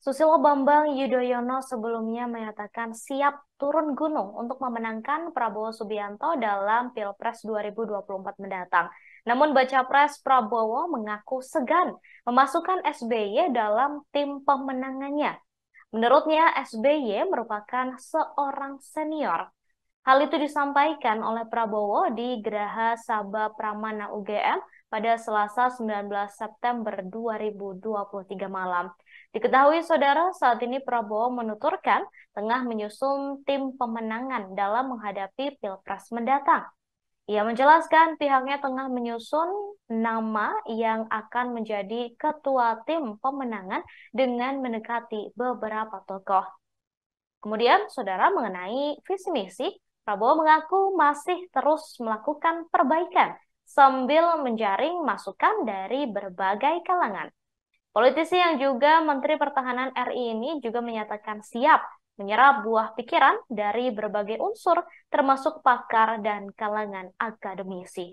Susilo Bambang Yudhoyono sebelumnya menyatakan siap turun gunung untuk memenangkan Prabowo Subianto dalam Pilpres 2024 mendatang. Namun baca pres Prabowo mengaku segan memasukkan SBY dalam tim pemenangannya. Menurutnya SBY merupakan seorang senior. Hal itu disampaikan oleh Prabowo di Geraha Sabah Pramana UGM pada Selasa 19 September 2023 malam. Diketahui saudara, saat ini Prabowo menuturkan tengah menyusun tim pemenangan dalam menghadapi Pilpres mendatang. Ia menjelaskan pihaknya tengah menyusun nama yang akan menjadi ketua tim pemenangan dengan mendekati beberapa tokoh. Kemudian, saudara mengenai visi misi, Prabowo mengaku masih terus melakukan perbaikan sambil menjaring masukan dari berbagai kalangan. Politisi yang juga Menteri Pertahanan RI ini juga menyatakan siap menyerap buah pikiran dari berbagai unsur termasuk pakar dan kalangan akademisi.